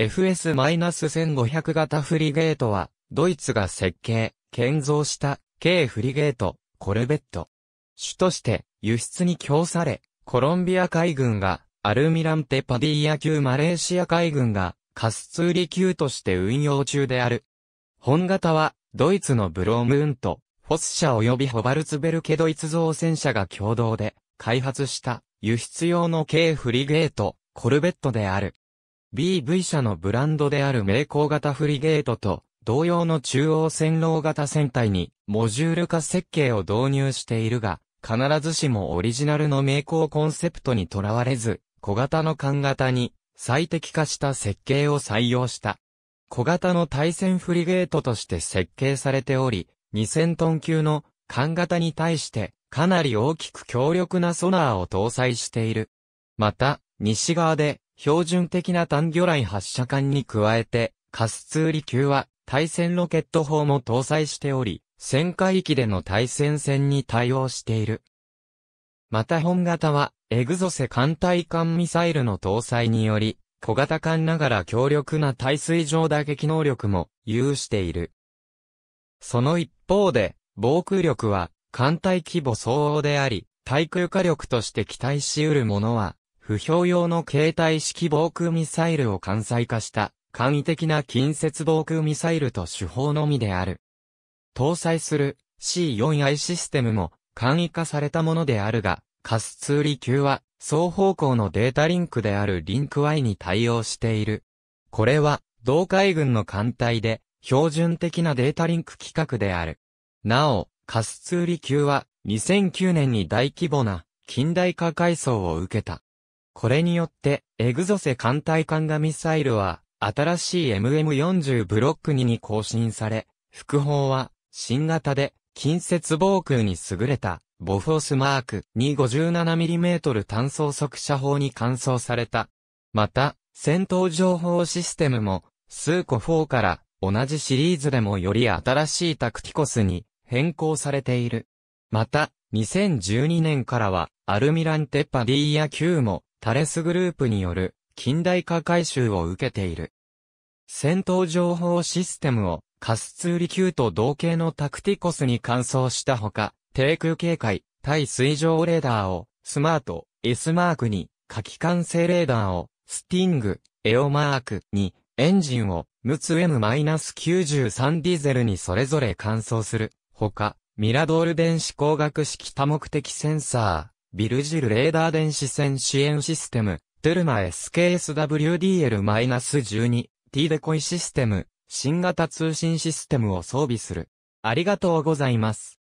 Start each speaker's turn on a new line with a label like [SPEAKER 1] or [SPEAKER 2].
[SPEAKER 1] FS-1500 型フリゲートは、ドイツが設計、建造した、軽フリゲート、コルベット。主として、輸出に供され、コロンビア海軍が、アルミランテパディーヤ級マレーシア海軍が、カスツーリ級として運用中である。本型は、ドイツのブロームーンと、フォス社及びホバルツベルケドイツ造船社が共同で、開発した、輸出用の軽フリゲート、コルベットである。BV 社のブランドである名工型フリゲートと同様の中央線路型船体にモジュール化設計を導入しているが、必ずしもオリジナルの名工コンセプトにとらわれず、小型の艦型に最適化した設計を採用した。小型の対戦フリゲートとして設計されており、2000トン級の艦型に対してかなり大きく強力なソナーを搭載している。また、西側で標準的な単魚雷発射管に加えて、カスツーリ級は対戦ロケット砲も搭載しており、戦海域での対戦戦に対応している。また本型は、エグゾセ艦隊艦ミサイルの搭載により、小型艦ながら強力な対水上打撃能力も有している。その一方で、防空力は艦隊規模相応であり、対空火力として期待し得るものは不評用の携帯式防空ミサイルを艦載化した簡易的な近接防空ミサイルと手法のみである。搭載する C4I システムも簡易化されたものであるが、カスツーリ級は双方向のデータリンクであるリンク Y に対応している。これは同海軍の艦隊で標準的なデータリンク規格である。なお、カスツーリ級は2009年に大規模な近代化改装を受けた。これによって、エグゾセ艦隊艦がミサイルは、新しい MM40 ブロック2に更新され、副砲は、新型で、近接防空に優れた、ボフォスマーク 257mm 単装速射砲に換装された。また、戦闘情報システムも、スーコ4から同じシリーズでもより新しいタクティコスに変更されている。また、2012年からはアルミランテッパディーヤ9もタレスグループによる近代化改修を受けている。戦闘情報システムをカスツーリ級と同型のタクティコスに換装したほか、低空警戒、対水上レーダーをスマート、S マークに、火器管制レーダーをスティング、エオマークに、エンジンをムツ M-93 ディゼルにそれぞれ換装する。ほか、ミラドール電子光学式多目的センサー、ビルジルレーダー電子線支援システム、トゥルマ SKSWDL-12、T デコイシステム、新型通信システムを装備する。ありがとうございます。